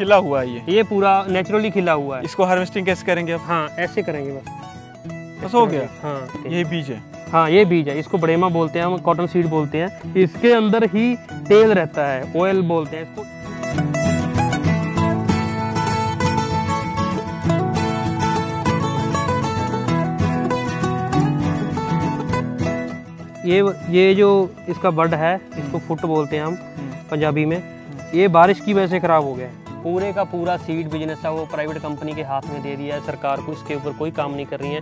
खिला हुआ है ये ये पूरा नेचुरली खिला हुआ है इसको हार्वेस्टिंग कैसे करेंगे आप हाँ ऐसे करेंगे बस बस हो गया हाँ ये बीज है हाँ ये बीज है इसको बड़ेमा बोलते हैं हम कॉटन सीड बोलते हैं इसके अंदर ही तेल रहता है ऑयल बोलते हैं इसको ये ये जो इसका बड है इसको फुट बोलते हैं हम हम्म। पंजाबी में ये बारिश की वजह से ख़राब हो गया है पूरे का पूरा सीड बिजनेस है वो प्राइवेट कंपनी के हाथ में दे दिया है सरकार को इसके ऊपर कोई काम नहीं कर रही है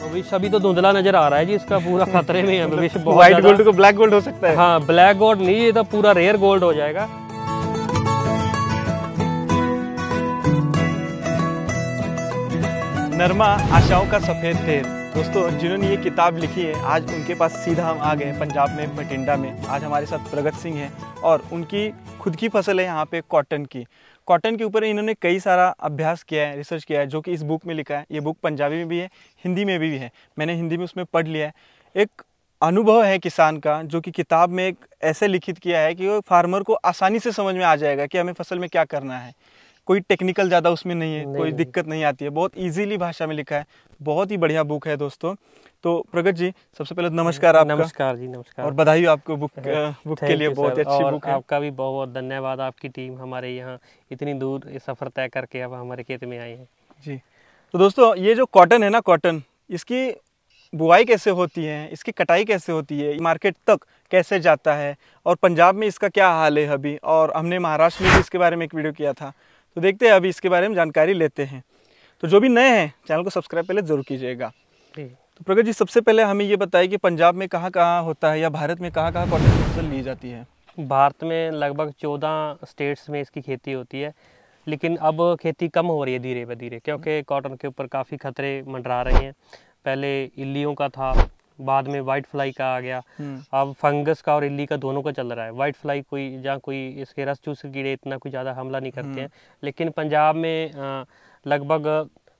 भविष्य अभी तो धुंधला नजर आ रहा है जी इसका पूरा खतरे में है मतलब व्हाइट गोल्ड को ब्लैक गोल्ड हो सकता है हाँ ब्लैक गोल्ड नहीं ये तो पूरा रेयर गोल्ड हो जाएगा नरमा आशाओं का सफेद तेल दोस्तों जिन्होंने ये किताब लिखी है आज उनके पास सीधा हम आ गए हैं पंजाब में बठिंडा में आज हमारे साथ प्रगत सिंह हैं और उनकी खुद की फसल है यहाँ पे कॉटन की कॉटन के ऊपर इन्होंने कई सारा अभ्यास किया है रिसर्च किया है जो कि इस बुक में लिखा है ये बुक पंजाबी में भी है हिंदी में भी, भी है मैंने हिंदी में उसमें पढ़ लिया है एक अनुभव है किसान का जो कि किताब में एक ऐसे लिखित किया है कि वो फार्मर को आसानी से समझ में आ जाएगा कि हमें फसल में क्या करना है कोई टेक्निकल ज़्यादा उसमें नहीं है नहीं, कोई दिक्कत नहीं आती है बहुत इजीली भाषा में लिखा है बहुत ही बढ़िया बुक है दोस्तों तो प्रगत जी सबसे पहले नमस्कार आपका नमस्कार जी नमस्कार और बधाई आपको बुक बुक हाँ, uh, के लिए बहुत अच्छी बुक है आपका भी बहुत बहुत धन्यवाद आपकी टीम हमारे यहाँ इतनी दूर सफ़र तय करके अब हमारे खेत में आई है जी तो दोस्तों ये जो कॉटन है ना कॉटन इसकी बुआई कैसे होती है इसकी कटाई कैसे होती है मार्केट तक कैसे जाता है और पंजाब में इसका क्या हाल है अभी और हमने महाराष्ट्र में भी इसके बारे में एक वीडियो किया था तो देखते हैं अभी इसके बारे में जानकारी लेते हैं तो जो भी नए हैं चैनल को सब्सक्राइब पहले ज़रूर कीजिएगा तो प्रगत जी सबसे पहले हमें ये बताइए कि पंजाब में कहाँ कहाँ होता है या भारत में कहाँ कहाँ कॉटन की फसल ली जाती है भारत में लगभग चौदह स्टेट्स में इसकी खेती होती है लेकिन अब खेती कम हो रही है धीरे ब धीरे क्योंकि कॉटन हम्म। के ऊपर काफ़ी खतरे मंडरा रहे हैं पहले इल्लियों का था बाद में वाइट फ्लाई का आ गया हम्म। अब फंगस का और इल्ली का दोनों का चल रहा है वाइट फ्लाई कोई जहाँ कोई इसके रस चूस कीड़े इतना कोई ज़्यादा हमला नहीं करते हम्म। हैं लेकिन पंजाब में लगभग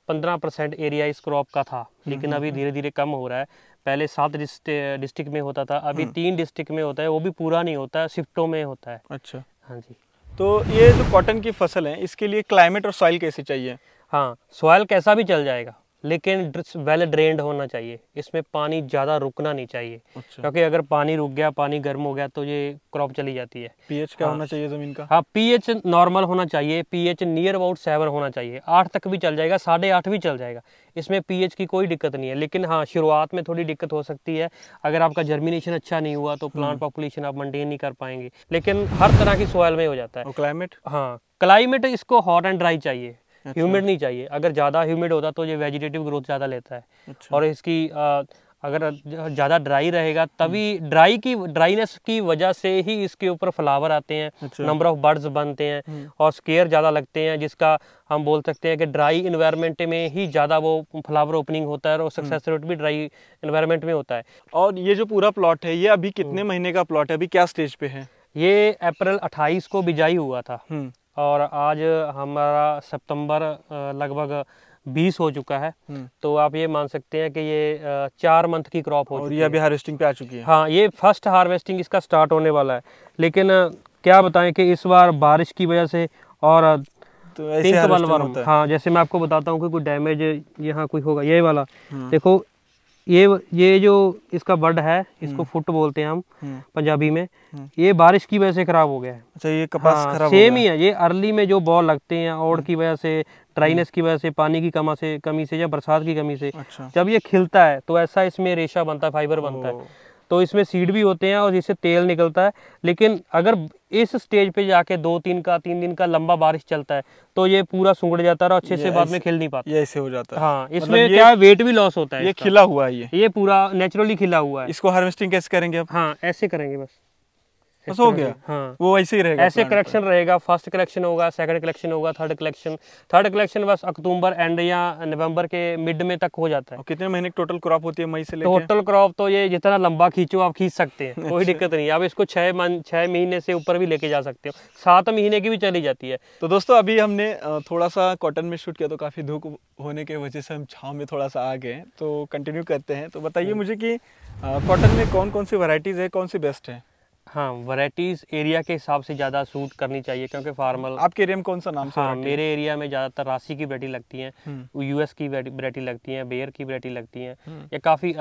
पंद्रह परसेंट एरिया इस क्रॉप का था हम्म, लेकिन अभी धीरे धीरे कम हो रहा है पहले सात डिस्ट्रिक्ट में होता था अभी तीन डिस्ट्रिक्ट में होता है वो भी पूरा नहीं होता है शिफ्टों में होता है अच्छा हाँ जी तो ये जो कॉटन की फसल है इसके लिए क्लाइमेट और सॉइल कैसे चाहिए हाँ सॉइल कैसा भी चल जाएगा लेकिन वेल ड्रेन्ड होना चाहिए इसमें पानी ज़्यादा रुकना नहीं चाहिए अच्छा। क्योंकि अगर पानी रुक गया पानी गर्म हो गया तो ये क्रॉप चली जाती है पीएच क्या हाँ, होना चाहिए ज़मीन का हाँ पीएच नॉर्मल होना चाहिए पीएच नियर अबाउट सेवन होना चाहिए आठ तक भी चल जाएगा साढ़े आठ भी चल जाएगा इसमें पीएच की कोई दिक्कत नहीं है लेकिन हाँ शुरुआत में थोड़ी दिक्कत हो सकती है अगर आपका जर्मिनेशन अच्छा नहीं हुआ तो प्लांट हम्म। पॉपुलेशन आप मेंटेन नहीं कर पाएंगे लेकिन हर तरह की सोयल में हो जाता है क्लाइमेट हाँ क्लाइमेट इसको हॉट एंड ड्राई चाहिए ह्यूमिड अच्छा। नहीं चाहिए अगर ज़्यादा ह्यूमिड होता तो ये वेजिटेटिव ग्रोथ ज़्यादा लेता है अच्छा। और इसकी आ, अगर ज़्यादा ड्राई रहेगा तभी ड्राई की ड्राइनेस की वजह से ही इसके ऊपर फ्लावर आते हैं नंबर ऑफ बर्ड्स बनते हैं हम्म। और स्केयर ज़्यादा लगते हैं जिसका हम बोल सकते हैं कि ड्राई इन्वायरमेंट में ही ज़्यादा वो फ्लावर ओपनिंग होता है और सक्सेस हम्म। रेट भी ड्राई इन्वायरमेंट में होता है और ये जो पूरा प्लॉट है ये अभी कितने हम्म। महीने का प्लॉट है अभी क्या स्टेज पे है ये अप्रैल 28 को बिजाई हुआ था और आज हमारा सितंबर लगभग बीस हो चुका है हम्म। तो आप ये मान सकते हैं कि ये चार मंथ की क्रॉप हो चुकी है अभी हार्वेस्टिंग पे आ चुकी है हाँ ये फर्स्ट हार्वेस्टिंग इसका स्टार्ट होने वाला है लेकिन क्या बताएं कि इस बार बारिश की वजह से और तो ऐसे हाँ जैसे मैं आपको बताता हूँ कि कोई डैमेज यहाँ कोई होगा ये वाला हम्म। देखो ये ये जो इसका बर्ड है इसको हम्म। फुट बोलते हैं हम हम्म। पंजाबी में हम्म। ये बारिश की वजह से खराब हो गया है अच्छा ये कपास हाँ, खराब सेम ही है ये अर्ली में जो बॉल लगते हैं ओढ़ की वजह से ड्राइनेस की वजह से पानी की कमा से कमी से या बरसात की कमी से अच्छा। जब ये खिलता है तो ऐसा इसमें रेशा बनता है फाइबर बनता है तो इसमें सीड भी होते हैं और इससे तेल निकलता है लेकिन अगर इस स्टेज पे जाके दो तीन का तीन दिन का लंबा बारिश चलता है तो ये पूरा सुगड़ जाता है और अच्छे से बाद में खेल नहीं पाता ऐसे हो जाता है हाँ इसमें मतलब क्या वेट भी लॉस होता है ये खिला हुआ है ये ये पूरा नेचुरली खिला हुआ है इसको हार्वेस्टिंग कैसे करेंगे हाँ ऐसे करेंगे बस बस हो गया हाँ वो ऐसे ही रहेगा ऐसे कलेक्शन रहेगा फर्स्ट कलेक्शन होगा सेकंड कलेक्शन होगा थर्ड कलेक्शन थर्ड कलेक्शन बस अक्टूबर एंड या नवंबर के मिड में तक हो जाता है कितने महीने टोटल क्रॉप होती है मई से टोटल क्रॉप तो ये जितना लंबा खींचो आप खींच सकते हैं कोई अच्छा। दिक्कत नहीं आप इसको छह छह महीने से ऊपर भी लेके जा सकते हो सात महीने की भी चली जाती है तो दोस्तों अभी हमने थोड़ा सा कॉटन में शूट किया तो काफी धूप होने की वजह से हम छाव में थोड़ा सा आ गए तो कंटिन्यू करते हैं तो बताइए हाँ। मुझे कि कॉटन में कौन कौन सी वैरायटीज है कौन सी बेस्ट है हाँ वराइटीज़ एरिया के हिसाब से ज़्यादा सूट करनी चाहिए क्योंकि फार्मल आपके एरिया में कौन सा नाम हाँ मेरे एरिया में ज़्यादातर राशि की वरायटी लगती है यूएस हम्म। की वरायटी लगती है बेयर की वरायटी लगती है हम्म। या काफ़ी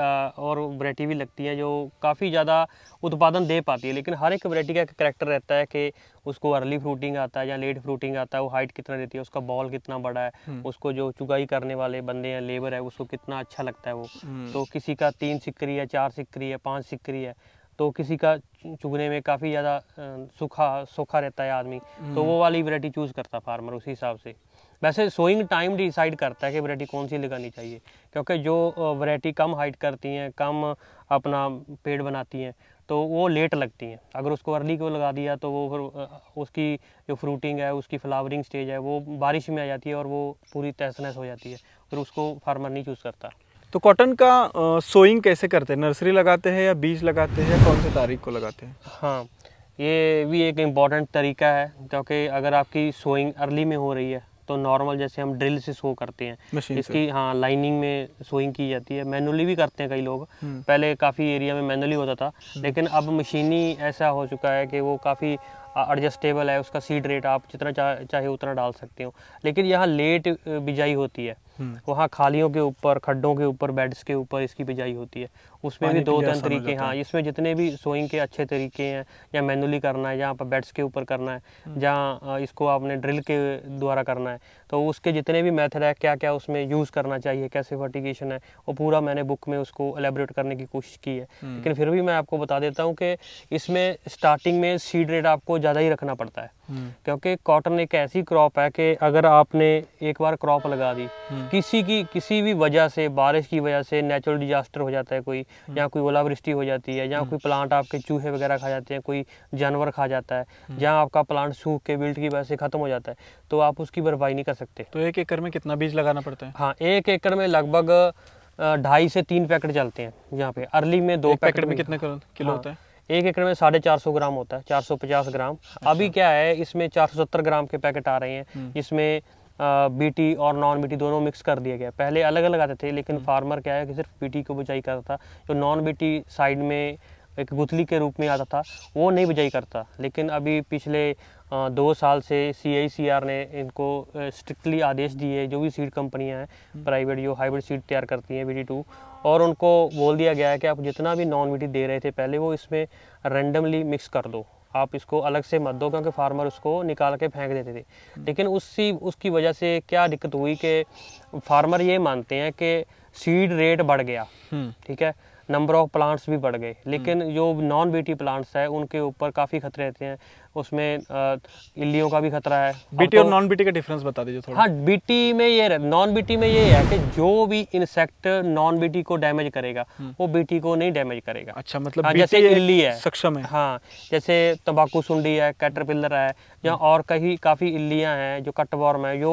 और वरायटी भी लगती है जो काफ़ी ज़्यादा उत्पादन दे पाती है लेकिन हर एक वरायटी का एक करेक्टर रहता है कि उसको अर्ली फ्रूटिंग आता है या लेट फ्रूटिंग आता है वो हाइट कितना देती है उसका बॉल कितना बड़ा है हम्म। उसको जो चुगाई करने वाले बंदे हैं लेबर है उसको कितना अच्छा लगता है वो तो किसी का तीन सिक्री है चार सिक्री है पाँच सिक्री है तो किसी का चुगने में काफ़ी ज़्यादा सूखा सूखा रहता है आदमी तो हम्म। वो वाली वरायटी चूज़ करता फार्मर उसी हिसाब से वैसे सोइंग टाइम डिसाइड करता है कि वरायटी कौन सी लगानी चाहिए क्योंकि जो वरायटी कम हाइट करती हैं कम अपना पेड़ बनाती हैं तो वो लेट लगती हैं अगर उसको अर्ली को लगा दिया तो वो फिर उसकी जो फ्रूटिंग है उसकी फ्लावरिंग स्टेज है वो बारिश में आ जाती है और वो पूरी तहस नहस हो जाती है फिर उसको फार्मर नहीं चूज़ करता तो कॉटन का सोइंग कैसे करते हैं नर्सरी लगाते हैं या बीज लगाते हैं कौन से तारीख को लगाते हैं हाँ ये भी एक इम्पॉर्टेंट तरीका है क्योंकि अगर आपकी सोइंग अर्ली में हो रही है तो नॉर्मल जैसे हम ड्रिल से सो करते हैं इसकी हाँ लाइनिंग में सोइंग की जाती है मैनुअली भी करते हैं कई लोग हम्म। पहले काफ़ी एरिया में मैनुअली होता था हम्म। लेकिन अब मशीनी ऐसा हो चुका है कि वो काफ़ी एडजस्टेबल है उसका सीड रेट आप जितना चाहे उतना डाल सकते हो लेकिन यहाँ लेट बिजाई होती है वहाँ हम्म। तो खालियों के ऊपर खड्डों के ऊपर बेड्स के ऊपर इसकी बिजाई होती है उसमें भी दो तीन तरीके हाँ इसमें जितने भी सोइंग के अच्छे तरीके हैं या मैनुअली करना है जहाँ आप बेड्स के ऊपर करना है हम्म। जहाँ इसको आपने ड्रिल के द्वारा करना है तो उसके जितने भी मेथड है क्या क्या उसमें यूज़ करना चाहिए कैसे फर्टिगेशन है वो पूरा मैंने बुक में उसको एलेबरेट करने की कोशिश की है हम्म। लेकिन फिर भी मैं आपको बता देता हूँ कि इसमें स्टार्टिंग में सीड रेट आपको ज़्यादा ही रखना पड़ता है क्योंकि कॉटन एक ऐसी क्रॉप है कि अगर आपने एक बार क्रॉप लगा दी हम्म। किसी की किसी भी वजह से बारिश की वजह से नेचुरल डिजास्टर हो जाता है कोई हम्म। या कोई ओलावृष्टि हो जाती है या हम्म। कोई प्लांट आपके चूहे वगैरह खा जाते हैं कोई जानवर खा जाता है या आपका प्लांट सूख के बिल्ट की वजह से खत्म हो जाता है तो आप उसकी भरपाई नहीं कर सकते तो एक एकड़ में कितना बीज लगाना पड़ता है हाँ एक एकड़ में लगभग ढाई से तीन पैकेट चलते हैं यहाँ पे अर्ली में दो पैकेट, में कितने किलो हाँ। होता है एक एकड़ में साढ़े चार सौ ग्राम होता है चार सौ पचास ग्राम अच्छा। अभी क्या है इसमें चार सौ सत्तर ग्राम के पैकेट आ रहे हैं जिसमें हम्म। बीटी और नॉन बीटी दोनों मिक्स कर दिया गया पहले अलग अलग आते थे लेकिन फार्मर हम्म। क्या है कि सिर्फ बीटी को बुझाई करता था जो नॉन बीटी साइड में एक गुथली के रूप में आता था वो नहीं अच्छा। बुझाई करता लेकिन अभी पिछले दो साल से सी आई सी आर ने इनको स्ट्रिक्टली आदेश दिए जो भी सीड कंपनियां हैं प्राइवेट हम्म। जो हाइब्रिड सीड तैयार करती हैं बी टू और उनको बोल दिया गया है कि आप जितना भी नॉन मिट्टी दे रहे थे पहले वो इसमें रेंडमली मिक्स कर दो आप इसको अलग से मत दो क्योंकि फार्मर उसको निकाल के फेंक देते थे लेकिन उसी उसकी वजह से क्या दिक्कत हुई कि फार्मर ये मानते हैं कि सीड रेट बढ़ गया हम्म। ठीक है नंबर ऑफ प्लांट्स भी बढ़ गए हम्म। लेकिन जो नॉन बीटी प्लांट्स है उनके ऊपर काफ़ी खतरे रहते हैं उसमें इल्लियों का भी खतरा है बीटी और नॉन बीटी का डिफरेंस बता दीजिए थोड़ा हाँ बीटी में ये नॉन बीटी में ये है कि जो भी इंसेक्ट नॉन बीटी को डैमेज करेगा हम्म। वो बीटी को नहीं डैमेज करेगा अच्छा मतलब हाँ, जैसे इल्ली है सक्षम है हाँ जैसे तंबाकू सुंडी है कैटरपिलर है या हम्म। और कहीं काफ़ी इल्लियाँ हैं जो कटवॉर्म है जो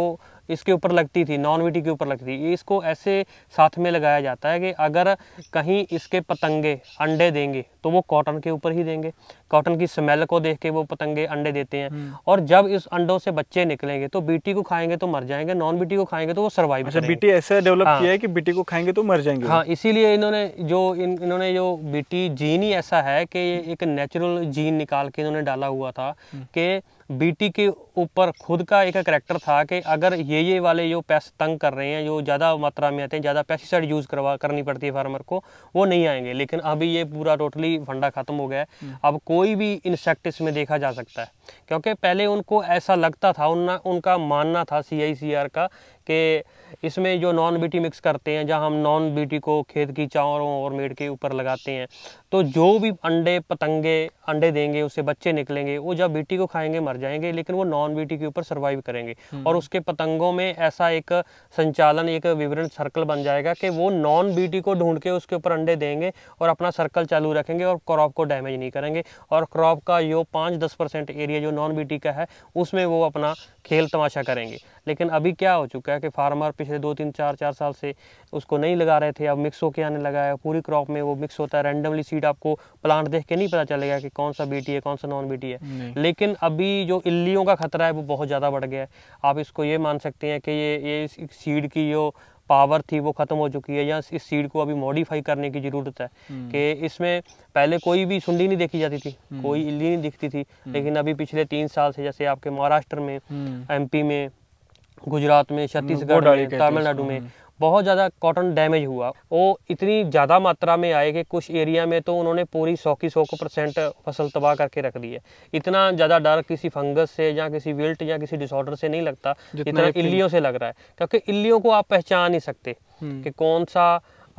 इसके ऊपर लगती थी नॉन वीटी के ऊपर लगती थी इसको ऐसे साथ में लगाया जाता है कि अगर कहीं इसके पतंगे अंडे देंगे तो वो कॉटन के ऊपर ही देंगे कॉटन की स्मेल को देख के वो पतंगे अंडे देते हैं हम्म। और जब इस अंडों से बच्चे निकलेंगे तो बीटी को खाएंगे तो मर जाएंगे नॉन बीटी को खाएंगे तो वो सर्वाइव अच्छा, बीटी ऐसे डेवलप हाँ, किया है कि बीटी को खाएंगे तो मर जाएंगे हाँ इसीलिए इन्होंने जो इन, इन्होंने जो बीटी जीन ही ऐसा है कि एक नेचुरल जीन निकाल के इन्होंने डाला हुआ था हम्म। कि बीटी के ऊपर खुद का एक करेक्टर था कि अगर ये ये वाले जो पैसे तंग कर रहे हैं जो ज़्यादा मात्रा में आते हैं ज़्यादा पेस्टिसाइड यूज़ करवा करनी पड़ती है फार्मर को वो नहीं आएंगे लेकिन अभी ये पूरा टोटली फंडा खत्म हो गया है अब कोई भी इंसेक्ट इसमें देखा जा सकता है क्योंकि पहले उनको ऐसा लगता था उन उनका मानना था सी आई सी आर का कि इसमें जो नॉन बीटी मिक्स करते हैं जहां हम नॉन बीटी को खेत की चावरों और मेड़ के ऊपर लगाते हैं तो जो भी अंडे पतंगे अंडे देंगे उससे बच्चे निकलेंगे वो जब बीटी को खाएंगे मर जाएंगे लेकिन वो नॉन बीटी के ऊपर सर्वाइव करेंगे हम्म। और उसके पतंगों में ऐसा एक संचालन एक विवरण सर्कल बन जाएगा कि वो नॉन बीटी को ढूंढ के उसके ऊपर अंडे देंगे और अपना सर्कल चालू रखेंगे और क्रॉप को डैमेज नहीं करेंगे और क्रॉप का जो पाँच दस परसेंट एरिया लिए जो नॉन बीटी का है उसमें वो अपना खेल तमाशा करेंगे लेकिन अभी क्या हो चुका है कि फार्मर पिछले दो तीन चार चार साल से उसको नहीं लगा रहे थे अब मिक्स होके आने लगा है पूरी क्रॉप में वो मिक्स होता है रैंडमली सीड आपको प्लांट देख के नहीं पता चलेगा कि कौन सा बीटी है कौन सा नॉन बीटी है लेकिन अभी जो इल्लियों का खतरा है वो बहुत ज़्यादा बढ़ गया है आप इसको ये मान सकते हैं कि ये ये सीड की जो पावर थी वो ख़त्म हो चुकी है या इस सीड को अभी मॉडिफाई करने की ज़रूरत है हम्म। कि इसमें पहले कोई भी सुंडी नहीं देखी जाती थी हम्म। कोई इली नहीं दिखती थी हम्म। लेकिन अभी पिछले तीन साल से जैसे आपके महाराष्ट्र में एमपी में गुजरात में छत्तीसगढ़ में तमिलनाडु में बहुत ज़्यादा कॉटन डैमेज हुआ वो इतनी ज़्यादा मात्रा में आए कि कुछ एरिया में तो उन्होंने पूरी सौ की सौ को परसेंट फसल तबाह करके रख दी है इतना ज़्यादा डर किसी फंगस से या किसी विल्ट या किसी डिसऑर्डर से नहीं लगता इतना इल्लियों से लग रहा है क्योंकि इल्लियों को आप पहचान नहीं सकते हम्म। कि कौन सा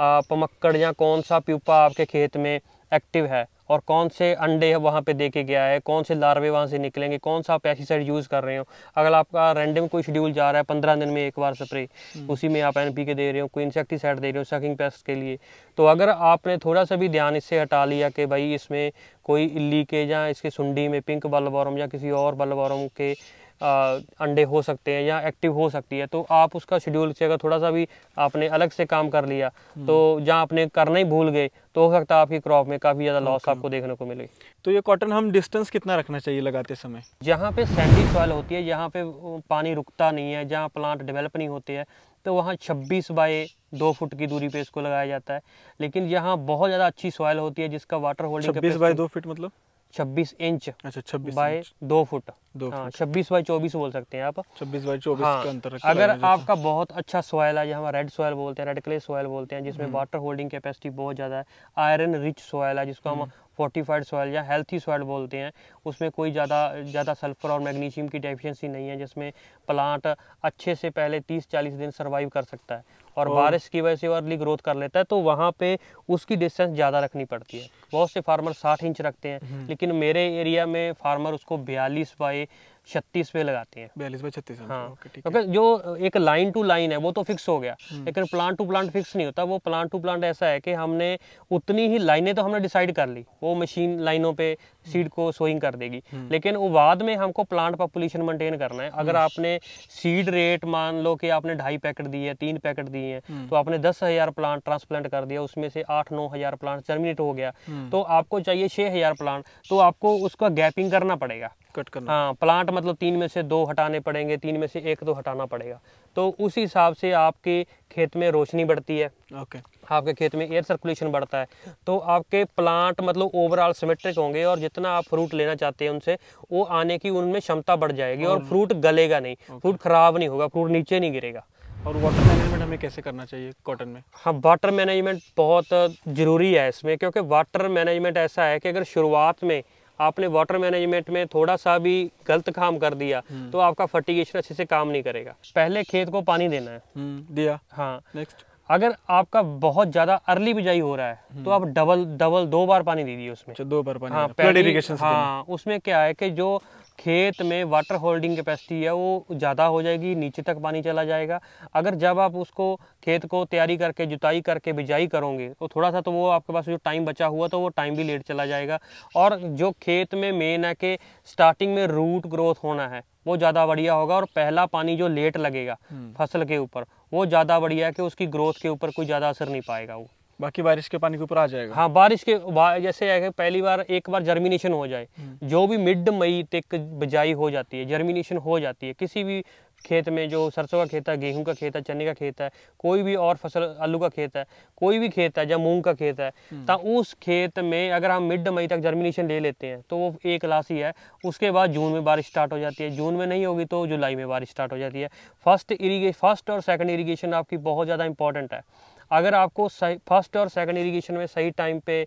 पमक्कड़ या कौन सा प्यूपा आपके खेत में एक्टिव है और कौन से अंडे वहाँ पे देके गया है कौन से लार्वे वहाँ से निकलेंगे कौन सा पेस्टिसाइड यूज़ कर रहे हो अगर आपका रैंडम कोई शेड्यूल जा रहा है पंद्रह दिन में एक बार स्प्रे हम्म। उसी में आप एन के दे रहे हो कोई इंसेक्टिसाइड दे रहे हो सकिंग पेस्ट के लिए तो अगर आपने थोड़ा सा भी ध्यान इससे हटा लिया कि भाई इसमें कोई इल्ली के या इसके सुंडी में पिंक बल्बॉरम या किसी और बल्बॉरम के अंडे हो सकते हैं या एक्टिव हो सकती है तो आप उसका शेड्यूल से अगर थोड़ा सा भी आपने अलग से काम कर लिया हम्म। तो जहाँ आपने करना ही भूल गए तो हो सकता है आपकी क्रॉप में काफ़ी ज़्यादा लॉस आपको देखने को मिले तो ये कॉटन हम डिस्टेंस कितना रखना चाहिए लगाते समय जहाँ पे सैंडी सॉइल होती है जहाँ पे पानी रुकता नहीं है जहाँ प्लांट डेवलप नहीं होते हैं तो वहाँ 26 बाय दो फुट की दूरी पे इसको लगाया जाता है लेकिन यहाँ बहुत ज़्यादा अच्छी सॉइल होती है जिसका वाटर होल्डिंग 26 बाय 2 फीट मतलब छब्बीस इंच अच्छा छब्बीस बाय दो फुट दो हाँ, छब्बीस बाई चौबीस बोल सकते हैं आप छब्बीस बाई चौबीस हाँ, अंतर अगर आपका बहुत अच्छा सॉयल है जहाँ रेड सॉयल बोलते हैं रेड क्ले सॉयल बोलते हैं जिसमें वाटर होल्डिंग कैपेसिटी बहुत ज़्यादा है आयरन रिच सॉयल है जिसको हम हम्म। फोर्टिफाइड सॉयल या हेल्थी सॉयल बोलते हैं उसमें कोई ज़्यादा ज़्यादा सल्फर और मैग्नीशियम की डेफिशिएंसी नहीं है जिसमें प्लांट अच्छे से पहले 30-40 दिन सर्वाइव कर सकता है और बारिश की वजह से अर्ली ग्रोथ कर लेता है तो वहाँ पे उसकी डिस्टेंस ज़्यादा रखनी पड़ती है बहुत से फार्मर साठ इंच रखते हैं हम्म। लेकिन मेरे एरिया में फार्मर उसको बयालीस बाई छत्तीस पे लगाते हैं बयालीस बाई छत्तीस हाँ क्योंकि जो एक लाइन टू लाइन है वो तो फिक्स हो गया हम्म। लेकिन प्लांट टू प्लांट फिक्स नहीं होता वो प्लांट टू प्लांट ऐसा है कि हमने उतनी ही लाइनें तो हमने डिसाइड कर ली वो मशीन लाइनों पे सीड हम्म। को सोइंग कर देगी हम्म। लेकिन वो बाद में हमको प्लांट पॉपुलेशन मेंटेन करना है अगर आपने सीड रेट मान लो कि आपने ढाई पैकेट दिए तीन पैकेट दिए हैं तो आपने दस हजार प्लांट ट्रांसप्लांट कर दिया उसमें से आठ नौ हजार प्लांट जर्मिनेट हो गया तो आपको चाहिए छह हजार प्लांट तो आपको उसका गैपिंग करना पड़ेगा कट करना हाँ प्लांट मतलब तीन में से दो हटाने पड़ेंगे तीन में से एक तो हटाना पड़ेगा तो उस हिसाब से आपके खेत में रोशनी बढ़ती है ओके okay. आपके खेत में एयर सर्कुलेशन बढ़ता है तो आपके प्लांट मतलब ओवरऑल सिमेट्रिक होंगे और जितना आप फ्रूट लेना चाहते हैं उनसे वो आने की उनमें क्षमता बढ़ जाएगी और फ्रूट गलेगा नहीं okay. फ्रूट खराब नहीं होगा फ्रूट नीचे नहीं गिरेगा और वाटर मैनेजमेंट हमें कैसे करना चाहिए कॉटन में हाँ वाटर मैनेजमेंट बहुत ज़रूरी है इसमें क्योंकि वाटर मैनेजमेंट ऐसा है कि अगर शुरुआत में आपने वाटर मैनेजमेंट में थोड़ा सा भी गलत काम कर दिया हम्म। तो आपका फर्टिगेशन अच्छे से काम नहीं करेगा पहले खेत को पानी देना है हम्म, दिया हाँ नेक्स्ट अगर आपका बहुत ज्यादा अर्ली बिजाई हो रहा है तो हम्म। आप डबल डबल दो बार पानी दीजिए उसमें अच्छा, दो बार पानी हाँ, हाँ उसमें क्या है कि जो खेत में वाटर होल्डिंग कैपेसिटी है वो ज़्यादा हो जाएगी नीचे तक पानी चला जाएगा अगर जब आप उसको खेत को तैयारी करके जुताई करके बिजाई करोगे तो थोड़ा सा तो वो आपके पास जो टाइम बचा हुआ तो वो टाइम भी लेट चला जाएगा और जो खेत में मेन है कि स्टार्टिंग में रूट ग्रोथ होना है वो ज़्यादा बढ़िया होगा और पहला पानी जो लेट लगेगा हम्म। फसल के ऊपर वो ज़्यादा बढ़िया है कि उसकी ग्रोथ के ऊपर कोई ज़्यादा असर नहीं पाएगा वो बाकी बारिश के पानी के ऊपर आ जाएगा हाँ बारिश के जैसे आएगा पहली बार एक बार जर्मिनेशन हो जाए हम्म। जो भी मिड मई तक बिजाई हो जाती है जर्मिनेशन हो जाती है किसी भी खेत में जो सरसों का खेत है गेहूं का खेत है चने का खेत है कोई भी और फसल आलू का खेत है कोई भी खेत है या मूंग का खेत है तो उस खेत में अगर हम मिड मई तक जर्मिनेशन ले लेते हैं तो वो एक लाश ही है उसके बाद जून में बारिश स्टार्ट हो जाती है जून में नहीं होगी तो जुलाई में बारिश स्टार्ट हो जाती है फर्स्ट इरीगे फर्स्ट और सेकेंड इरीगेशन आपकी बहुत ज़्यादा इंपॉर्टेंट है अगर आपको फर्स्ट और सेकंड इरिगेशन में सही टाइम पे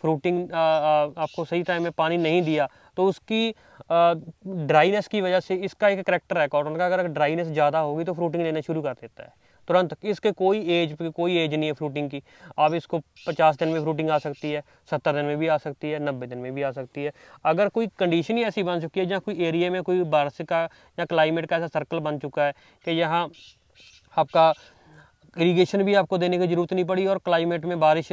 फ्रूटिंग आपको सही टाइम में पानी नहीं दिया तो उसकी ड्राइनेस की वजह से इसका एक करैक्टर है कॉटन का अगर ड्राइनेस ज़्यादा होगी तो फ्रूटिंग लेना शुरू कर देता है तुरंत इसके कोई एज कोई एज नहीं है फ्रूटिंग की आप इसको 50 दिन में फ्रूटिंग आ सकती है 70 दिन में भी आ सकती है 90 दिन में भी आ सकती है अगर कोई कंडीशन ही ऐसी बन चुकी है जहाँ कोई एरिया में कोई बारिश का या क्लाइमेट का ऐसा सर्कल बन चुका है कि यहाँ आपका इरीगेशन भी आपको देने की ज़रूरत नहीं पड़ी और क्लाइमेट में बारिश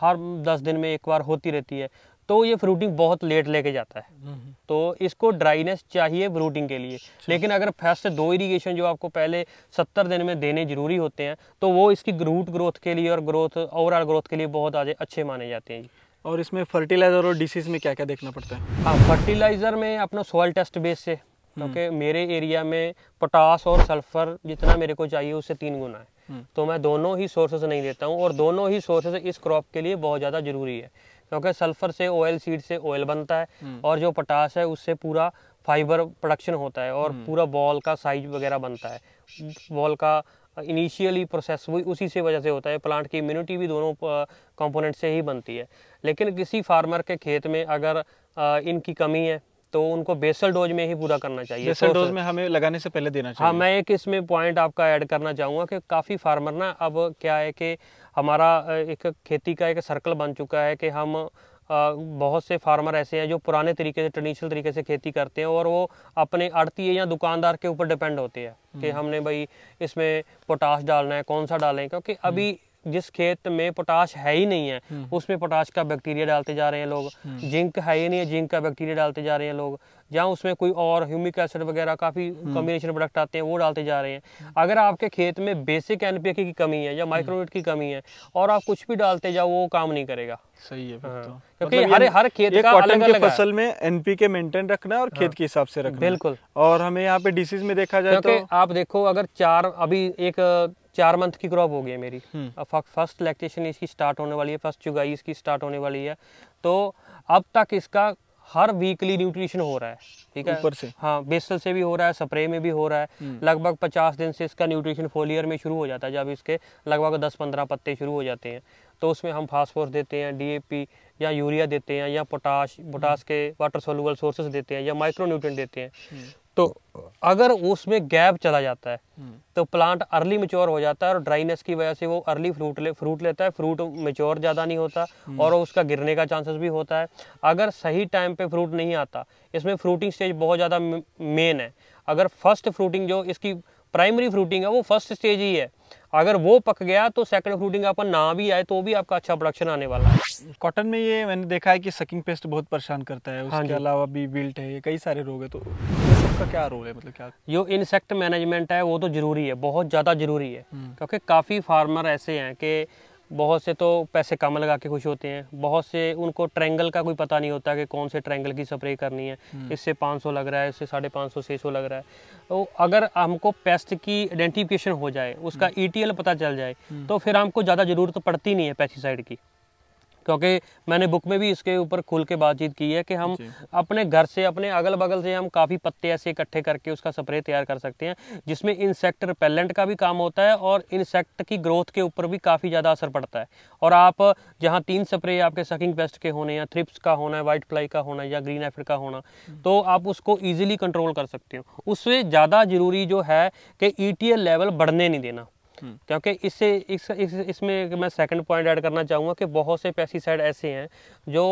हर दस दिन में एक बार होती रहती है तो ये फ्रूटिंग बहुत लेट लेके जाता है हम्म, हम्म। तो इसको ड्राइनेस चाहिए ब्रूटिंग के लिए अच्छा। लेकिन अगर फर्स्ट दो इरिगेशन जो आपको पहले सत्तर दिन में देने जरूरी होते हैं तो वो इसकी रूट ग्रोथ के लिए और ग्रोथ ओवरऑल ग्रोथ के लिए बहुत आज अच्छे माने जाते हैं और इसमें फर्टिलाइज़र और डिसीज में क्या क्या देखना पड़ता है हाँ फर्टिलाइज़र में अपना सॉयल टेस्ट बेस से क्योंकि हम्म। मेरे एरिया में पोटास और सल्फर जितना मेरे को चाहिए उससे तीन गुना है तो मैं दोनों ही सोर्सेज नहीं देता हूँ और दोनों ही सोर्सेज इस क्रॉप के लिए बहुत ज़्यादा ज़रूरी है क्योंकि सल्फर से ऑयल सीड से ऑयल बनता है हम्म। और जो पोटास है उससे पूरा फाइबर प्रोडक्शन होता है और हम्म। पूरा बॉल का साइज वगैरह बनता है बॉल का इनिशियली प्रोसेस भी उसी से वजह से होता है प्लांट की इम्यूनिटी भी दोनों कंपोनेंट से ही बनती है लेकिन किसी फार्मर के खेत में अगर इनकी कमी है तो उनको बेसल डोज में ही पूरा करना चाहिए बेसल तो डोज में हमें लगाने से पहले देना हाँ, चाहिए हाँ मैं एक इसमें पॉइंट आपका ऐड करना चाहूँगा कि काफ़ी फार्मर ना अब क्या है कि हमारा एक खेती का एक सर्कल बन चुका है कि हम आ, बहुत से फार्मर ऐसे हैं जो पुराने तरीके से ट्रेडिशनल तरीके से खेती करते हैं और वो अपने आड़ती या दुकानदार के ऊपर डिपेंड होते हैं हम्म। कि हमने भाई इसमें पोटास डालना है कौन सा डालें क्योंकि हम्म। अभी जिस खेत में पोटाश है ही नहीं है हम्म। उसमें पोटाश का बैक्टीरिया डालते जा रहे हैं लोग हम्म। जिंक है ही नहीं है जिंक का बैक्टीरिया डालते जा रहे हैं लोग या उसमें कोई और ह्यूमिक एसिड वगैरह काफ़ी हम्म। कॉम्बिनेशन प्रोडक्ट आते हैं वो डालते जा रहे हैं अगर आपके खेत में बेसिक एनपीए की कमी है या माइक्रोवेट की कमी है और आप कुछ भी डालते जाओ वो काम नहीं करेगा सही है हाँ, तो। क्योंकि मतलब हर हर खेत का अलग अलग फसल में एनपीके मेंटेन रखना है और खेत हाँ, के हिसाब से रखना बिल्कुल और हमें यहाँ पे डिसीज में देखा जाए तो आप देखो अगर चार अभी एक चार मंथ की क्रॉप हो गई है मेरी हम्म। अब फर्स्ट लैक्टेशन इसकी स्टार्ट होने वाली है फर्स्ट चुगाई इसकी स्टार्ट होने वाली है तो अब तक इसका हर वीकली न्यूट्रिशन हो रहा है ठीक है ऊपर से हाँ बेसल से भी हो रहा है स्प्रे में भी हो रहा है हम्म। लगभग पचास दिन से इसका न्यूट्रिशन फोलियर में शुरू हो जाता है जब इसके लगभग दस पंद्रह पत्ते शुरू हो जाते हैं तो उसमें हम फास्फोरस देते हैं डीएपी या यूरिया देते हैं या पोटाश पोटाश हम्म। के वाटर सोलूबल सोर्सेज देते हैं या माइक्रो न्यूट्रन देते हैं तो अगर उसमें गैप चला जाता है हम्म। तो प्लांट अर्ली मेच्योर हो जाता है और ड्राइनेस की वजह से वो अर्ली फ्रूट ले फ्रूट लेता है फ्रूट मेच्योर ज़्यादा नहीं होता हम्म। और उसका गिरने का चांसेस भी होता है अगर सही टाइम पे फ्रूट नहीं आता इसमें फ्रूटिंग स्टेज बहुत ज़्यादा मेन है अगर फर्स्ट फ्रूटिंग जो इसकी प्राइमरी फ्रूटिंग है वो फर्स्ट स्टेज ही है अगर वो पक गया तो सेकंड फ्रूटिंग अपन ना भी आए तो भी आपका अच्छा प्रोडक्शन आने वाला है कॉटन में ये मैंने देखा है कि सकिंग पेस्ट बहुत परेशान करता है हाँ उसके अलावा भी बिल्ट है कई सारे रोग है तो सबका क्या रोल है मतलब क्या जो इंसेक्ट मैनेजमेंट है वो तो जरूरी है बहुत ज़्यादा जरूरी है हम्म। क्योंकि काफ़ी फार्मर ऐसे हैं कि बहुत से तो पैसे कम लगा के खुश होते हैं बहुत से उनको ट्रैंगल का कोई पता नहीं होता कि कौन से ट्रैंगल की स्प्रे करनी है हम्म। इससे 500 लग रहा है इससे साढ़े पाँच सौ छः सौ लग रहा है तो अगर हमको पेस्ट की आइडेंटिफिकेशन हो जाए उसका ई हम्म। e पता चल जाए हम्म। तो फिर हमको ज़्यादा ज़रूरत तो पड़ती नहीं है पेस्टिसाइड की क्योंकि मैंने बुक में भी इसके ऊपर खुल के बातचीत की है कि हम अपने घर से अपने अगल बगल से हम काफ़ी पत्ते ऐसे इकट्ठे करके उसका स्प्रे तैयार कर सकते हैं जिसमें इंसेक्ट रिपेलेंट का भी काम होता है और इंसेक्ट की ग्रोथ के ऊपर भी काफ़ी ज़्यादा असर पड़ता है और आप जहाँ तीन स्प्रे आपके सकिंग पेस्ट के होने या थ्रिप्स का होना है वाइट फ्लाई का होना या ग्रीन एफिड का होना हम्म। तो आप उसको ईजिली कंट्रोल कर सकते हो उससे ज़्यादा ज़रूरी जो है कि ई लेवल बढ़ने नहीं देना क्योंकि इससे इस इसमें इस, इस मैं सेकंड पॉइंट ऐड करना चाहूँगा कि बहुत से पेस्टिसाइड ऐसे हैं जो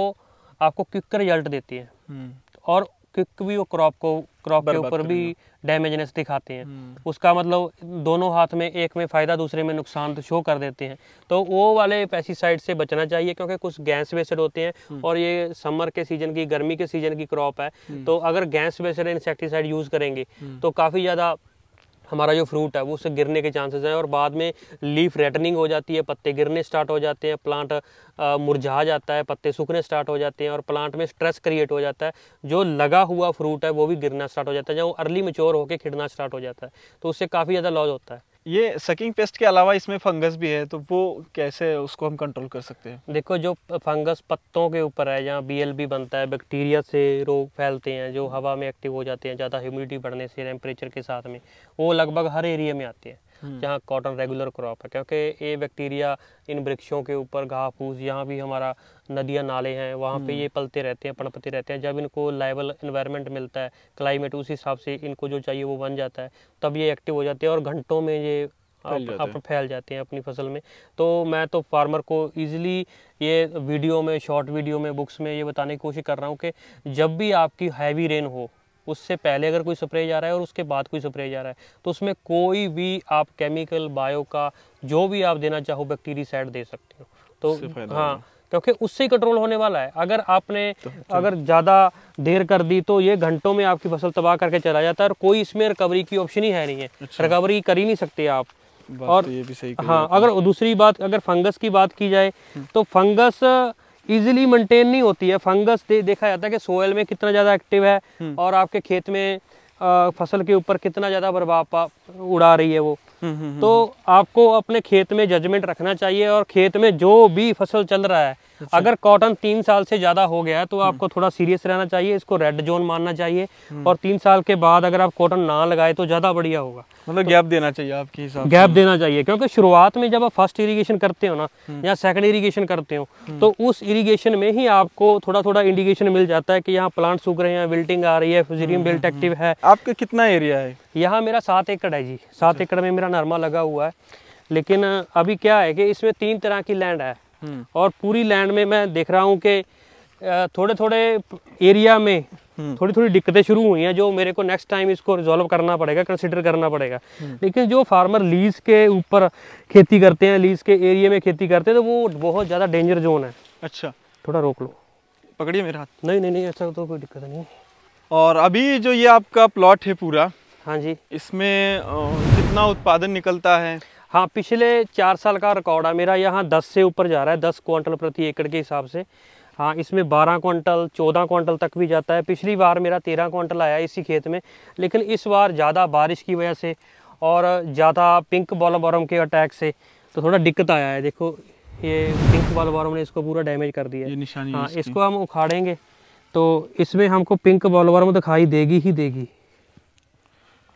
आपको क्विक रिजल्ट देते हैं हम्म। और क्विक भी वो क्रॉप को क्रॉप के ऊपर भी डैमेजनेस दिखाते हैं हम्म। उसका मतलब दोनों हाथ में एक में फ़ायदा दूसरे में नुकसान शो तो कर देते हैं तो वो वाले पेस्टिसाइड से बचना चाहिए क्योंकि कुछ गैस वेस्ड होते हैं हम्म। और ये समर के सीजन की गर्मी के सीजन की क्रॉप है तो अगर गैस वेस्ड इंसेक्टिसाइड यूज़ करेंगे तो काफ़ी ज़्यादा हमारा जो फ्रूट है वो उससे गिरने के चांसेस हैं और बाद में लीफ रेटनिंग हो जाती है पत्ते गिरने स्टार्ट हो जाते हैं प्लांट मुरझा जाता है पत्ते सूखने स्टार्ट हो जाते हैं और प्लांट में स्ट्रेस क्रिएट हो जाता है जो लगा हुआ फ्रूट है वो भी गिरना स्टार्ट हो जाता है जब वो अर्ली मेच्योर होकर खिड़ना स्टार्ट हो जाता है तो उससे काफ़ी ज़्यादा लॉस होता है ये सकिंग पेस्ट के अलावा इसमें फंगस भी है तो वो कैसे उसको हम कंट्रोल कर सकते हैं देखो जो फंगस पत्तों के ऊपर है जहाँ बी बनता है बैक्टीरिया से रोग फैलते हैं जो हवा में एक्टिव हो जाते हैं ज़्यादा ह्यूमिडिटी बढ़ने से टेम्परेचर के साथ में वो लगभग हर एरिया में आते हैं हम्म। जहाँ कॉटन रेगुलर क्रॉप है क्योंकि ये बैक्टीरिया इन वृक्षों के ऊपर घा फूस यहाँ भी हमारा नदियाँ नाले हैं वहाँ पे ये हम्म। पलते रहते हैं पनपते रहते हैं जब इनको लाइवल इन्वायरमेंट मिलता है क्लाइमेट उस हिसाब से इनको जो चाहिए वो बन जाता है तब ये एक्टिव हो जाते हैं और घंटों में ये आप फैल जाते हैं अपनी फसल में तो मैं तो फार्मर को इजीली ये वीडियो में शॉर्ट वीडियो में बुक्स में ये बताने की कोशिश कर रहा हूँ कि जब भी आपकी हैवी रेन हो उससे पहले अगर कोई स्प्रे जा रहा है और उसके बाद कोई स्प्रे जा रहा है तो उसमें कोई भी आप केमिकल बायो का जो भी आप देना चाहो साइड दे सकते हो तो हाँ क्योंकि उससे ही कंट्रोल होने वाला है अगर आपने तो, तो, अगर ज़्यादा देर कर दी तो ये घंटों में आपकी फसल तबाह करके चला जाता है और कोई इसमें रिकवरी की ऑप्शन ही है नहीं है अच्छा। रिकवरी कर ही नहीं सकते आप और तो ये भी सही हाँ अगर दूसरी बात अगर फंगस की बात की जाए हम्म। तो फंगस इजीली मेंटेन नहीं होती है फंगस दे, देखा जाता है कि सोयल में कितना ज़्यादा एक्टिव है हम्म। और आपके खेत में आ, फसल के ऊपर कितना ज़्यादा प्रभाव उड़ा रही है वो हम्म, हम्म, तो आपको अपने खेत में जजमेंट रखना चाहिए और खेत में जो भी फसल चल रहा है अच्छा। अगर कॉटन तीन साल से ज़्यादा हो गया है तो आपको हम्म। थोड़ा सीरियस रहना चाहिए इसको रेड जोन मानना चाहिए हम्म। और तीन साल के बाद अगर आप कॉटन ना लगाए तो ज़्यादा बढ़िया होगा मतलब तो गैप देना चाहिए आपके हिसाब गैप देना चाहिए क्योंकि शुरुआत में जब आप फर्स्ट इरीगेशन करते हो ना हम्म। या सेकंड इरीगेशन करते हो तो उस इरीगेशन में ही आपको थोड़ा थोड़ा इंडिकेशन मिल जाता है कि यहाँ प्लांट सूख रहे हैं विल्टिंग आ रही है बिल्ट एक्टिव है आपका कितना एरिया है यहाँ मेरा सात एकड़ है जी सात अच्छा। एकड़ में मेरा नरमा लगा हुआ है लेकिन अभी क्या है कि इसमें तीन तरह की लैंड है हम्म। और पूरी लैंड में मैं देख रहा हूँ कि थोड़े थोड़े एरिया में हम्म। थोड़ी थोड़ी दिक्कतें शुरू हुई हैं जो मेरे को नेक्स्ट टाइम इसको रिजॉल्व करना पड़ेगा कंसिडर करना पड़ेगा हम्म। लेकिन जो फार्मर लीज के ऊपर खेती करते हैं लीज के एरिए में खेती करते हैं तो वो बहुत ज़्यादा डेंजर जोन है अच्छा थोड़ा रोक लो पकड़िए मेरा हाथ नहीं नहीं नहीं अच्छा तो कोई दिक्कत नहीं और अभी जो ये आपका प्लॉट है पूरा हाँ जी इसमें कितना उत्पादन निकलता है हाँ पिछले चार साल का रिकॉर्ड है मेरा यहाँ दस से ऊपर जा रहा है दस क्वांटल प्रति एकड़ के हिसाब से हाँ इसमें बारह क्वांटल चौदह क्वांटल तक भी जाता है पिछली बार मेरा तेरह क्वांटल आया इसी खेत में लेकिन इस बार ज़्यादा बारिश की वजह से और ज़्यादा पिंक बॉल बॉरम के अटैक से तो थोड़ा दिक्कत आया है देखो ये पिंक बॉल बॉरम ने इसको पूरा डैमेज कर दिया है हाँ इसको हम उखाड़ेंगे तो इसमें हमको पिंक बॉल बॉरम दिखाई देगी ही देगी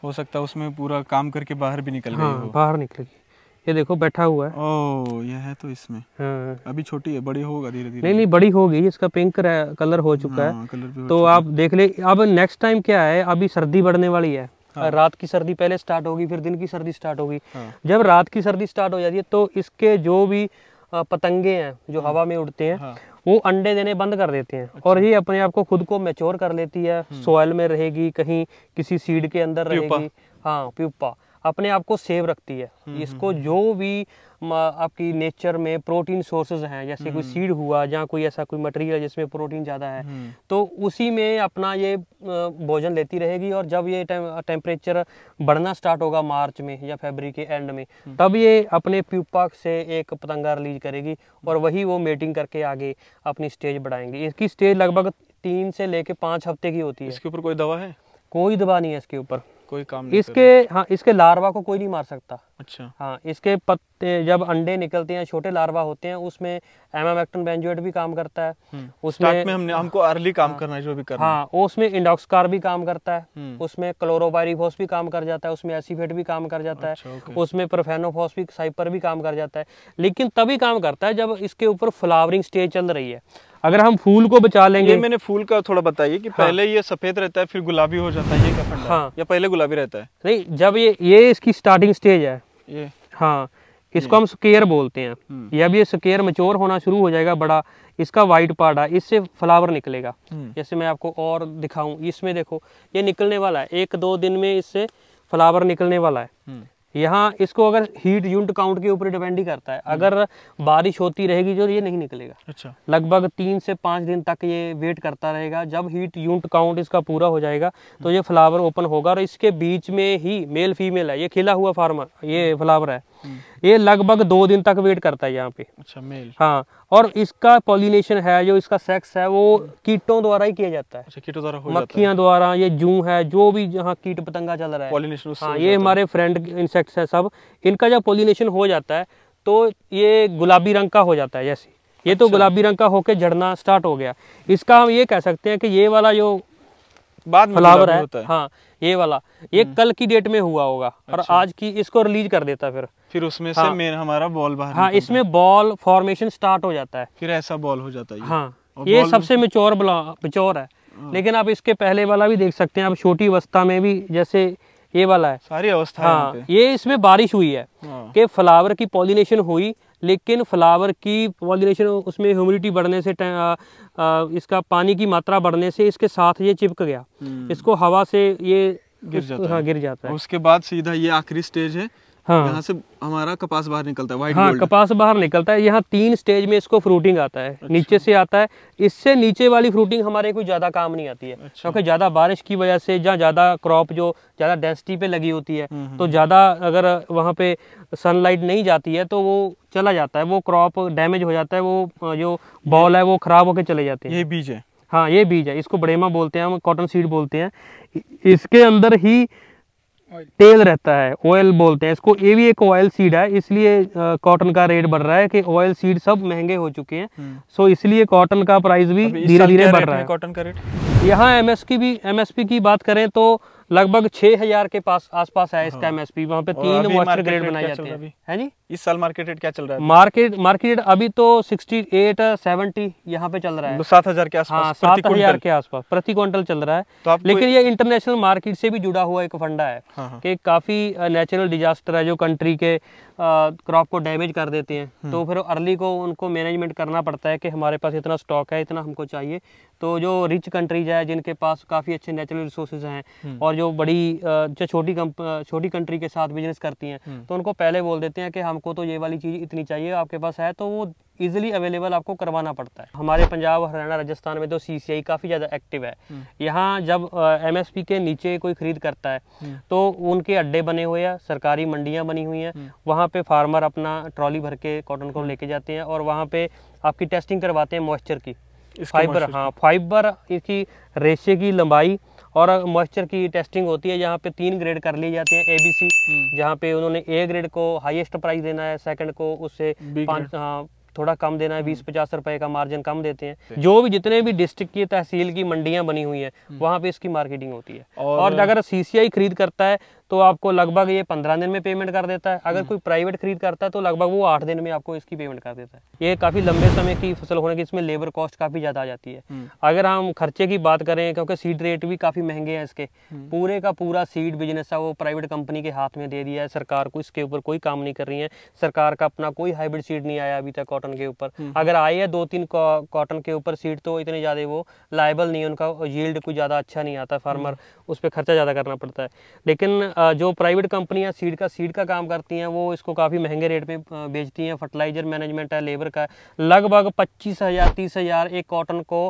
हो सकता है उसमें पूरा काम करके बाहर भी निकल हाँ, बाहर निकलेगी ये देखो बैठा हुआ है ओ ये है तो इसमें हाँ। अभी छोटी है बड़ी होगा धीरे धीरे नहीं नहीं बड़ी होगी इसका पिंक कलर हो चुका हाँ, है कलर भी तो चुका। आप देख ले अब नेक्स्ट टाइम क्या है अभी सर्दी बढ़ने वाली है हाँ। रात की सर्दी पहले स्टार्ट होगी फिर दिन की सर्दी स्टार्ट होगी हाँ। जब रात की सर्दी स्टार्ट हो जाती है तो इसके जो भी पतंगे हैं जो हाँ। हवा में उड़ते हैं हाँ। वो अंडे देने बंद कर देते हैं अच्छा। और ये अपने आप को खुद को मेच्योर कर लेती है सोयल हम्म। में रहेगी कहीं किसी सीड के अंदर रहेगी हाँ प्यूपा हाँ। अपने आप को सेव रखती है हम्म, इसको हम्म, हम्म। जो भी आपकी नेचर में प्रोटीन सोर्सेज हैं जैसे कोई सीड हुआ जहाँ कोई ऐसा कोई मटेरियल जिसमें प्रोटीन ज़्यादा है तो उसी में अपना ये भोजन लेती रहेगी और जब ये टेम्परेचर बढ़ना स्टार्ट होगा मार्च में या फेबरी के एंड में तब ये अपने प्यूपा से एक पतंगा रिलीज करेगी और वही वो मेटिंग करके आगे अपनी स्टेज बढ़ाएंगी इसकी स्टेज लगभग तीन से लेके पाँच हफ्ते की होती है इसके ऊपर कोई दवा है कोई दवा नहीं है इसके ऊपर कोई काम नहीं इसके हाँ इसके लार्वा को कोई नहीं मार सकता अच्छा हाँ इसके पत्ते जब अंडे निकलते हैं छोटे लार्वा होते हैं उसमें एमामेक्टन बेंजोएट भी काम करता है हम्म, उसमें में हमने हमको अर्ली काम हाँ, करना है जो भी करना हाँ उसमें इंडोक्सकार भी काम करता है हम्म। उसमें क्लोरोबायरीफॉस भी काम कर जाता है उसमें एसीफेट भी काम कर जाता अच्छा, है उसमें प्रोफेनोफॉस भी साइपर भी काम कर जाता है लेकिन तभी काम करता है जब इसके ऊपर फ्लावरिंग स्टेज चल रही है अगर हम फूल को बचा लेंगे ये मैंने फूल का थोड़ा बताइए कि हाँ। पहले ये सफेद रहता है फिर गुलाबी हो जाता है ये क्या हाँ या पहले गुलाबी रहता है नहीं जब ये ये इसकी स्टार्टिंग स्टेज है ये हाँ इसको ये। हम स्केयर बोलते हैं जब हम्म। ये स्केयर मच्योर होना शुरू हो जाएगा बड़ा इसका वाइट पार्ट है इससे फ्लावर निकलेगा हम्म। जैसे मैं आपको और दिखाऊं इसमें देखो ये निकलने वाला है एक दो दिन में इससे फ्लावर निकलने वाला है हम्म। यहाँ इसको अगर हीट यूनिट काउंट के ऊपर डिपेंड ही करता है अगर बारिश होती रहेगी जो ये नहीं निकलेगा अच्छा लगभग तीन से पाँच दिन तक ये वेट करता रहेगा जब हीट यूनिट काउंट इसका पूरा हो जाएगा तो ये फ्लावर ओपन होगा और इसके बीच में ही मेल फीमेल है ये खिला हुआ फार्मर ये फ्लावर है ये लगभग दो दिन तक वेट करता है यहाँ पे अच्छा मेल हाँ और इसका पॉलिनेशन है जो इसका सेक्स है वो कीटों द्वारा ही किया जाता है अच्छा, कीटों द्वारा मक्खियाँ द्वारा ये जू है जो भी जहाँ कीट पतंगा चल रहा है पॉलिनेशन हाँ ये हमारे फ्रेंड इंसेक्ट्स है सब इनका जब पॉलिनेशन हो जाता है तो ये गुलाबी रंग का हो जाता है जैसे ये तो अच्छा। गुलाबी रंग का होके झड़ना स्टार्ट हो गया इसका हम ये कह सकते हैं कि ये वाला जो बाद में फ्लावर है, है हाँ ये वाला ये हम्म। कल की डेट में हुआ होगा अच्छा। और आज की इसको रिलीज कर देता फिर फिर उसमें हाँ। से मेन हमारा बॉल बाहर हाँ इसमें बॉल फॉर्मेशन स्टार्ट हो जाता है फिर ऐसा बॉल हो जाता है हाँ ये सबसे मेच्योर मेच्योर है हाँ। लेकिन आप इसके पहले वाला भी देख सकते हैं आप छोटी अवस्था में भी जैसे ये वाला है सारी अवस्था हाँ ये इसमें बारिश हुई है हाँ। कि फ्लावर की पॉलिनेशन हुई लेकिन फ्लावर की पॉलिनेशन उसमें ह्यूमिडिटी बढ़ने से इसका पानी की मात्रा बढ़ने से इसके साथ ये चिपक गया हम्म। इसको हवा से ये गिर जाता हाँ गिर जाता है उसके बाद सीधा ये आखिरी स्टेज है हाँ यहाँ से हमारा कपास बाहर निकलता है हाँ कपास बाहर निकलता है यहाँ तीन स्टेज में इसको फ्रूटिंग आता है अच्छा। नीचे से आता है इससे नीचे वाली फ्रूटिंग हमारे कोई ज़्यादा काम नहीं आती है अच्छा। क्योंकि ज़्यादा बारिश की वजह से जहाँ ज़्यादा क्रॉप जो ज़्यादा डेंसिटी पे लगी होती है हम्म, हम्म। तो ज़्यादा अगर वहाँ पे सनलाइट नहीं जाती है तो वो चला जाता है वो क्रॉप डैमेज हो जाता है वो जो बॉल है वो ख़राब होकर चले जाते हैं ये बीज है हाँ ये बीज है इसको बड़ेमा बोलते हैं हम कॉटन सीड बोलते हैं इसके अंदर ही तेल रहता है ऑयल बोलते हैं इसको ये भी एक ऑयल सीड है इसलिए कॉटन का रेट बढ़ रहा है कि ऑयल सीड सब महंगे हो चुके हैं सो हम्म। इसलिए कॉटन का प्राइस भी धीरे धीरे बढ़ रहा है कॉटन का रेट यहाँ एम की भी एमएसपी की बात करें तो लगभग छह हजार के पास आसपास है इसका एम एस पी वहाँ पे तीन मॉइस्चर ग्रेड बनाए जाते हैं है जी इस साल मार्केट रेट क्या चल रहा है मार्केट मार्केट अभी तो सिक्सटी एट सेवेंटी यहाँ पे चल रहा है तो सात हजार के आसपास हाँ, सात हजार के आसपास प्रति क्विंटल चल रहा है तो लेकिन ये इंटरनेशनल मार्केट से भी जुड़ा हुआ एक फंडा है हाँ, हाँ। कि काफी नेचुरल डिजास्टर है जो कंट्री के क्रॉप को डैमेज कर देते हैं हम्म। तो फिर अर्ली को उनको मैनेजमेंट करना पड़ता है कि हमारे पास इतना स्टॉक है इतना हमको चाहिए तो जो रिच कंट्रीज है जिनके पास काफ़ी अच्छे नेचुरल रिसोर्सेज हैं हम्म। और जो बड़ी जो छोटी छोटी कंट्री के साथ बिजनेस करती हैं हम्म। तो उनको पहले बोल देते हैं कि हमको तो ये वाली चीज़ इतनी चाहिए आपके पास है तो वो ईजिली अवेलेबल आपको करवाना पड़ता है हमारे पंजाब हरियाणा राजस्थान में तो सी सी आई काफ़ी ज़्यादा एक्टिव है हम्म। यहाँ जब एम एस पी के नीचे कोई खरीद करता है तो उनके अड्डे बने हुए हैं सरकारी मंडियाँ बनी हुई हैं वहाँ पे फार्मर अपना ट्रॉली भर के कॉटन को लेके जाते हैं और वहाँ पे आपकी टेस्टिंग करवाते हैं मॉइस्चर की फाइबर हाँ फाइबर इसकी रेशे की लंबाई और मॉइस्चर की टेस्टिंग होती है यहाँ पे तीन ग्रेड कर लिए जाते हैं ए बी सी जहाँ पे उन्होंने ए ग्रेड को हाईएस्ट प्राइस देना है सेकंड को उससे पाँच हाँ थोड़ा कम देना है बीस हम्म। पचास रुपए का मार्जिन कम देते हैं जो भी जितने भी डिस्ट्रिक्ट की तहसील की मंडियां बनी हुई है हम्म। वहां पे इसकी मार्केटिंग होती है और, और अगर सीसीआई खरीद करता है तो आपको लगभग ये पंद्रह दिन में पेमेंट कर देता है अगर हम्म। कोई प्राइवेट खरीद करता है तो लगभग वो आठ दिन में आपको इसकी पेमेंट कर देता है ये काफ़ी लंबे समय की फसल होने की इसमें लेबर कॉस्ट काफ़ी ज़्यादा आ जाती है अगर हम खर्चे की बात करें क्योंकि सीड रेट भी काफ़ी महंगे हैं इसके पूरे का पूरा सीड बिजनेस है वो प्राइवेट कंपनी के हाथ में दे दिया है सरकार को इसके ऊपर कोई काम नहीं कर रही है सरकार का अपना कोई हाइब्रिड सीड नहीं आया अभी तक कॉटन के ऊपर हम्म। अगर आई है दो तीन कॉटन के ऊपर सीड तो इतने ज़्यादा वो लाइबल नहीं है उनका यील्ड कुछ ज़्यादा अच्छा नहीं आता फार्मर हम्म। उस पर खर्चा ज़्यादा करना पड़ता है लेकिन जो प्राइवेट कंपनियाँ सीड का सीड का काम करती हैं वो इसको काफ़ी महंगे रेट में बेचती हैं फर्टिलाइजर मैनेजमेंट है लेबर का लगभग पच्चीस हज़ार तीस हज़ार एक कॉटन को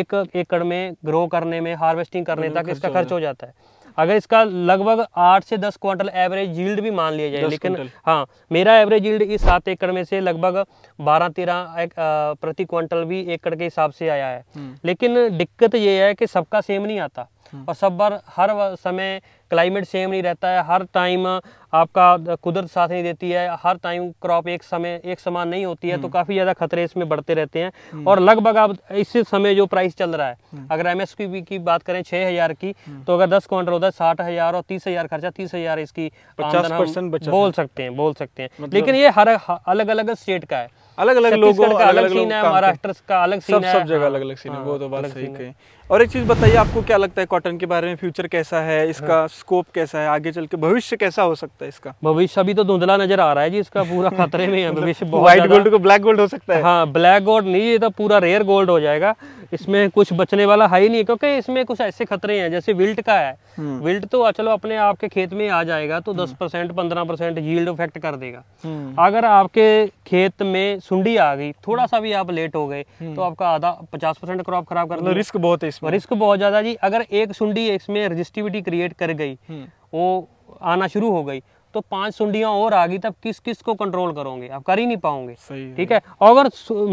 एक एकड़ में ग्रो करने में हार्वेस्टिंग करने तक इसका खर्च हो जाता है अगर इसका लगभग आठ से दस क्वांटल एवरेज यील्ड भी मान लिया जाए लेकिन हाँ मेरा एवरेज यील्ड इस सात एकड़ में से लगभग बारह तेरह प्रति क्वांटल भी एकड़ के हिसाब से आया है हम्म। लेकिन दिक्कत ये है कि सबका सेम नहीं आता हम्म। और सब बार हर समय क्लाइमेट सेम नहीं रहता है हर टाइम आपका कुदरत साथ नहीं देती है हर टाइम क्रॉप एक समय एक समान नहीं होती है तो हम्म। काफ़ी ज़्यादा खतरे इसमें बढ़ते रहते हैं हम्म। और लगभग आप इस समय जो प्राइस चल रहा है अगर एम एस की बात करें छः हज़ार की तो अगर दस क्वांटल होता है साठ हज़ार और तीस हज़ार खर्चा तीस हज़ार इसकी बोल सकते हैं बोल सकते हैं मतलब लेकिन ये हर अलग अलग स्टेट का है अलग अलग लोगों का अलग सीन है महाराष्ट्र का अलग सीन है सब जगह अलग अलग सीन है वो तो बात सही कही और एक चीज़ बताइए आपको क्या लगता है कॉटन के बारे में फ्यूचर कैसा है हाँ। इसका हाँ। स्कोप कैसा है आगे चल के भविष्य कैसा हो सकता है इसका भविष्य अभी तो धुंधला नजर आ रहा है जी इसका पूरा खतरे में है भविष्य व्हाइट गोल्ड को ब्लैक गोल्ड हो सकता है हाँ ब्लैक गोल्ड नहीं ये तो पूरा रेयर गोल्ड हो जाएगा इसमें कुछ बचने वाला है ही नहीं क्योंकि इसमें कुछ ऐसे खतरे हैं जैसे विल्ट का है विल्ट हम्म। तो चलो अपने आपके खेत में आ जाएगा तो हम्म। दस परसेंट पंद्रह परसेंट यील्ड इफेक्ट कर देगा हम्म। अगर आपके खेत में सुंडी आ गई थोड़ा सा भी आप लेट हो गए तो आपका आधा पचास परसेंट क्रॉप खराब कर रिस्क मतलब बहुत है और हम्म। इसको बहुत ज़्यादा जी अगर एक सुंडी इसमें रजिस्टिविटी क्रिएट कर गई हम्म। वो आना शुरू हो गई तो पांच सुंडियां और आ गई तब किस किस को कंट्रोल करोगे आप कर ही नहीं पाओगे ठीक है अगर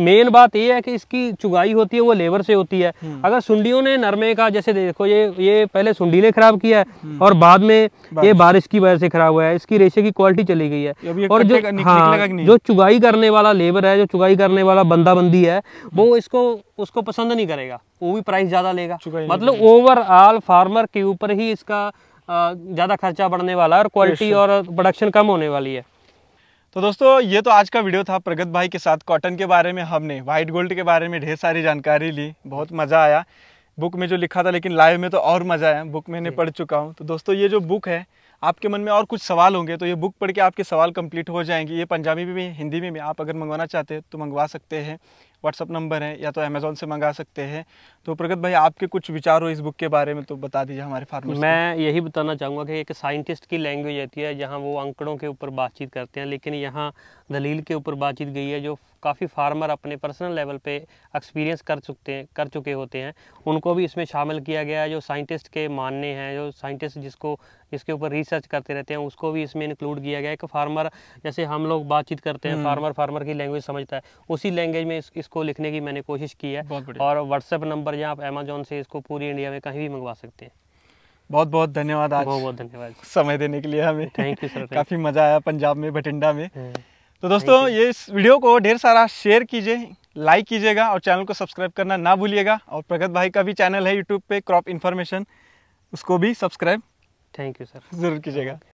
मेन बात यह है कि इसकी चुगाई होती है वो लेबर से होती है हम्म। अगर सुंडियों ने नरमे का जैसे देखो ये ये पहले सुंडी ने खराब किया है हम्म। और बाद में ये बारिश की वजह से खराब हुआ है इसकी रेशे की क्वालिटी चली गई है और जो हाँ जो चुगाई करने वाला लेबर है जो चुगाई करने वाला बंदा बंदी है वो हम्म। इसको उसको पसंद नहीं करेगा वो भी प्राइस ज्यादा लेगा मतलब ओवरऑल फार्मर के ऊपर ही इसका ज़्यादा खर्चा बढ़ने वाला है और क्वालिटी और प्रोडक्शन कम होने वाली है तो दोस्तों ये तो आज का वीडियो था प्रगत भाई के साथ कॉटन के बारे में हमने वाइट गोल्ड के बारे में ढेर सारी जानकारी ली बहुत मज़ा आया बुक में जो लिखा था लेकिन लाइव में तो और मज़ा आया बुक मैंने पढ़ चुका हूँ तो दोस्तों ये जो बुक है आपके मन में और कुछ सवाल होंगे तो ये बुक पढ़ के आपके सवाल कंप्लीट हो जाएंगे ये पंजाबी में भी हिंदी में भी आप अगर मंगवाना चाहते हैं तो मंगवा सकते हैं व्हाट्सअप नंबर है या तो अमेज़ोन से मंगा सकते हैं तो प्रगत भाई आपके कुछ विचार हो इस बुक के बारे में तो बता दीजिए हमारे फार्म मैं यही बताना चाहूँगा कि एक साइंटिस्ट की लैंग्वेज रहती है जहाँ वो आंकड़ों के ऊपर बातचीत करते हैं लेकिन यहाँ दलील के ऊपर बातचीत गई है जो काफ़ी फार्मर अपने पर्सनल लेवल पे एक्सपीरियंस कर चुकते हैं कर चुके होते हैं उनको भी इसमें शामिल किया गया है जो साइंटिस्ट के मानने हैं जो साइंटिस्ट जिसको जिसके ऊपर रिसर्च करते रहते हैं उसको भी इसमें इंक्लूड किया गया है कि फार्मर जैसे हम लोग बातचीत करते हैं फार्मर हम्म। फार्मर की लैंग्वेज समझता है उसी लैंग्वेज में इस, इसको इसको लिखने की मैंने कोशिश की है और व्हाट्सएप नंबर या आप अमेजोन से इसको पूरी इंडिया में कहीं भी मंगवा सकते हैं बहुत बहुत धन्यवाद आज बहुत बहुत धन्यवाद समय देने के लिए हमें थैंक यू सर काफ़ी मज़ा आया पंजाब में बठिंडा में हाँ। तो दोस्तों ये इस वीडियो को ढेर सारा शेयर कीजिए लाइक कीजिएगा और चैनल को सब्सक्राइब करना ना भूलिएगा और प्रगत भाई का भी चैनल है यूट्यूब पे क्रॉप इन्फॉर्मेशन उसको भी सब्सक्राइब थैंक यू सर ज़रूर कीजिएगा